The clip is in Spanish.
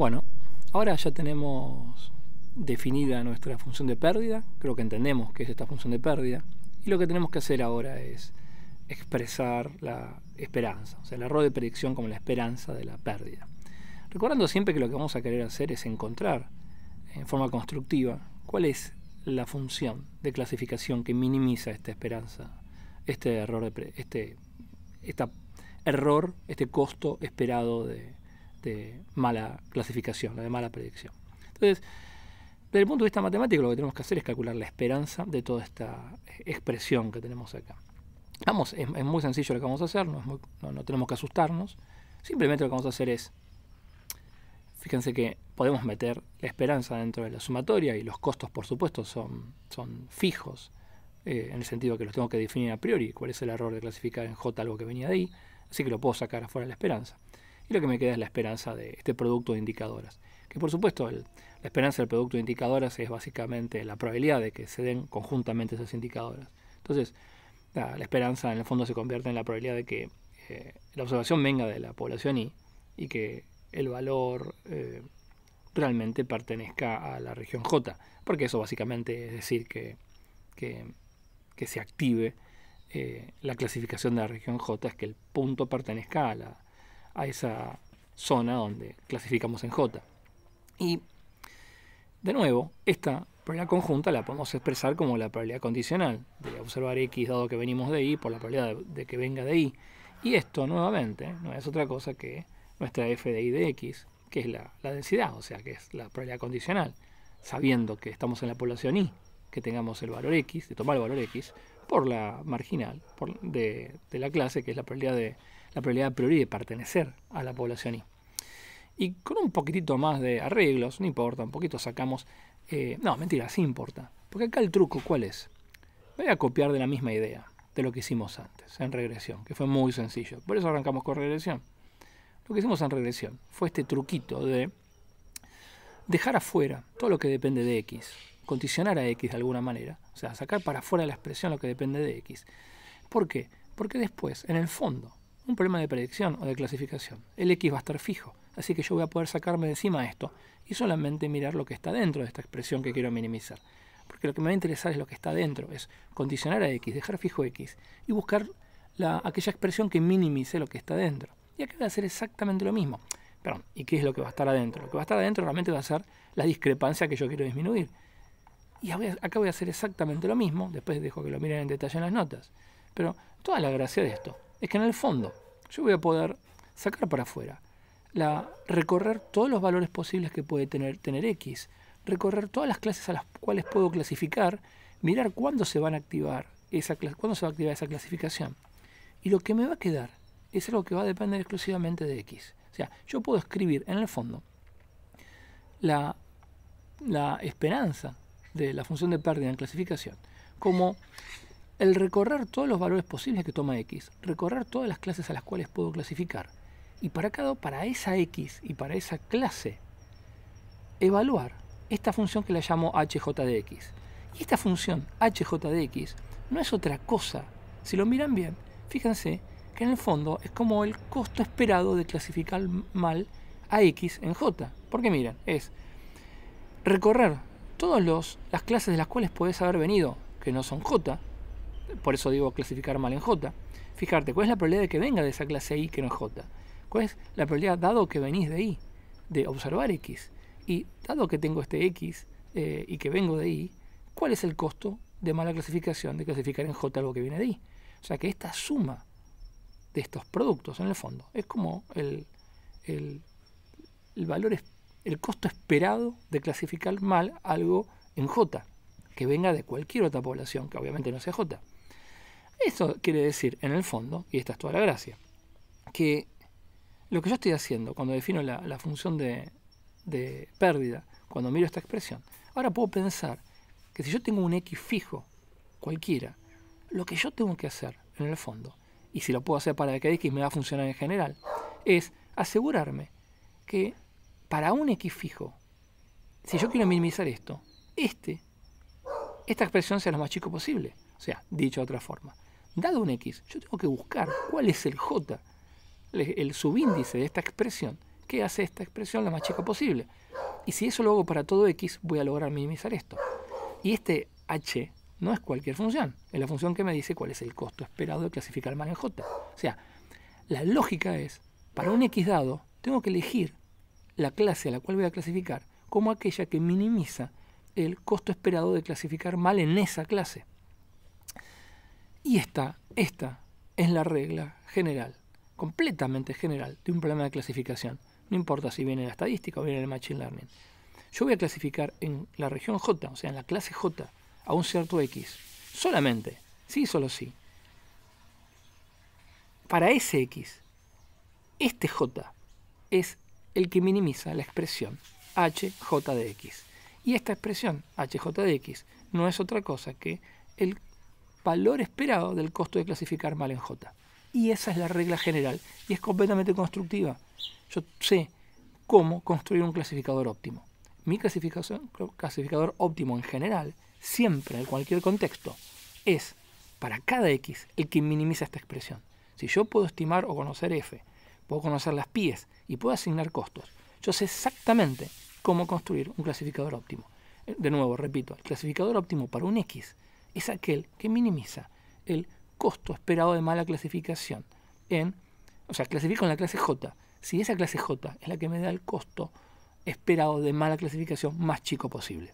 Bueno, ahora ya tenemos definida nuestra función de pérdida, creo que entendemos qué es esta función de pérdida, y lo que tenemos que hacer ahora es expresar la esperanza, o sea, el error de predicción como la esperanza de la pérdida. Recordando siempre que lo que vamos a querer hacer es encontrar en forma constructiva cuál es la función de clasificación que minimiza esta esperanza, este error de este error, este costo esperado de, de mala clasificación, la de mala predicción. Entonces, desde el punto de vista matemático, lo que tenemos que hacer es calcular la esperanza de toda esta eh, expresión que tenemos acá. Vamos, es, muy sencillo lo que vamos a hacer, no, tenemos que asustarnos. Simplemente lo que vamos a hacer es, fíjense que podemos meter la esperanza dentro de la sumatoria y los costos, por supuesto, son, fijos, eh, en el sentido que los tengo que definir a priori, cuál es el error de clasificar en J algo que venía de ahí, así que lo puedo sacar afuera de la esperanza. Y lo que me queda es la esperanza de este producto de indicadoras. Que por supuesto la esperanza del producto de indicadoras es básicamente la probabilidad de que se den conjuntamente esas indicadoras. Entonces, la, esperanza en el fondo se convierte en la probabilidad de que eh, la observación venga de la población y, y que el valor eh, realmente pertenezca a la región J, porque eso básicamente es decir que, se active eh, la clasificación de la región J, es que el punto pertenezca a la a esa zona donde clasificamos en J. Y, de nuevo, esta probabilidad conjunta la podemos expresar como la probabilidad condicional de observar X dado que venimos de Y por la probabilidad de que venga de Y. Y esto, nuevamente, no es otra cosa que nuestra f de i de x, que es la, densidad, o sea, que es la probabilidad condicional, sabiendo que estamos en la población Y, que tengamos el valor x, de tomar el valor x, por la marginal de, de la clase, que es la probabilidad de la prioridad priori de pertenecer a la población Y. Y con un poquitito más de arreglos, no importa, un poquito sacamos... Eh, no, mentira, sí importa. Porque acá el truco, ¿cuál es? Voy a copiar de la misma idea de lo que hicimos antes, en regresión, que fue muy sencillo. Por eso arrancamos con regresión. Lo que hicimos en regresión fue este truquito de dejar afuera todo lo que depende de X, condicionar a X de alguna manera, o sea, sacar para afuera de la expresión lo que depende de X. ¿Por qué? Porque después, en el fondo, un problema de predicción o de clasificación. El x va a estar fijo, así que yo voy a poder sacarme de encima esto y solamente mirar lo que está dentro de esta expresión que quiero minimizar. Porque lo que me va a interesar es lo que está dentro, es condicionar a x, dejar fijo x y buscar aquella expresión que minimice lo que está dentro. Y acá voy a hacer exactamente lo mismo. Perdón, ¿y qué es lo que va a estar adentro? Lo que va a estar adentro realmente va a ser la discrepancia que yo quiero disminuir. Y acá voy a hacer exactamente lo mismo, después dejo que lo miren en detalle en las notas. Pero toda la gracia de esto es que en el fondo yo voy a poder sacar para afuera, la, recorrer todos los valores posibles que puede tener, tener X, recorrer todas las clases a las cuales puedo clasificar, mirar cuándo se van a activar esa cuándo se va a activar esa clasificación. Y lo que me va a quedar es algo que va a depender exclusivamente de X. O sea, yo puedo escribir en el fondo la, la esperanza de la función de pérdida en clasificación como el recorrer todos los valores posibles que toma X, recorrer todas las clases a las cuales puedo clasificar, y para cada para esa X y para esa clase, evaluar esta función que la llamo HJ de X. Y esta función HJ de X no es otra cosa. Si lo miran bien, fíjense que en el fondo es como el costo esperado de clasificar mal a X en J. Porque miren, es recorrer todas las clases de las cuales puedes haber venido, que no son J, por eso digo clasificar mal en J. Fijarte, ¿cuál es la probabilidad de que venga de esa clase I que no es J? ¿Cuál es la probabilidad, dado que venís de I, de observar X? Y dado que tengo este X eh, y que vengo de I, ¿cuál es el costo de mala clasificación de clasificar en J algo que viene de I? O sea que esta suma de estos productos, en el fondo, es como el, el valor, el costo esperado de clasificar mal algo en J, que venga de cualquier otra población, que obviamente no sea J. Eso quiere decir, en el fondo, y esta es toda la gracia, que lo que yo estoy haciendo cuando defino la, función de, pérdida, cuando miro esta expresión, ahora puedo pensar que si yo tengo un X fijo, cualquiera, lo que yo tengo que hacer en el fondo, y si lo puedo hacer para que X me va a funcionar en general, es asegurarme que para un X fijo, si yo quiero minimizar esto, este, esta expresión sea lo más chico posible. O sea, dicho de otra forma, dado un X, yo tengo que buscar cuál es el J, el subíndice de esta expresión, que hace esta expresión la más chica posible. Y si eso lo hago para todo X, voy a lograr minimizar esto. Y este H no es cualquier función, es la función que me dice cuál es el costo esperado de clasificar mal en J. O sea, la lógica es, para un X dado, tengo que elegir la clase a la cual voy a clasificar como aquella que minimiza el costo esperado de clasificar mal en esa clase. Y esta, es la regla general, completamente general, de un problema de clasificación. No importa si viene la estadística o viene el Machine Learning. Yo voy a clasificar en la región J, o sea, en la clase J, a un cierto X. Solamente, sí, solo sí. Para ese X, este J es el que minimiza la expresión HJ de X. Y esta expresión HJ de X no es otra cosa que el valor esperado del costo de clasificar mal en J. Y esa es la regla general y es completamente constructiva. Yo sé cómo construir un clasificador óptimo. Mi clasificación, clasificador óptimo en general, siempre en cualquier contexto, es para cada x el que minimiza esta expresión. Si yo puedo estimar o conocer f, puedo conocer las pies y puedo asignar costos, yo sé exactamente cómo construir un clasificador óptimo. De nuevo, repito, el clasificador óptimo para un x es aquel que minimiza el costo esperado de mala clasificación en, o sea, clasifico en la clase J. Si esa clase J es la que me da el costo esperado de mala clasificación más chico posible.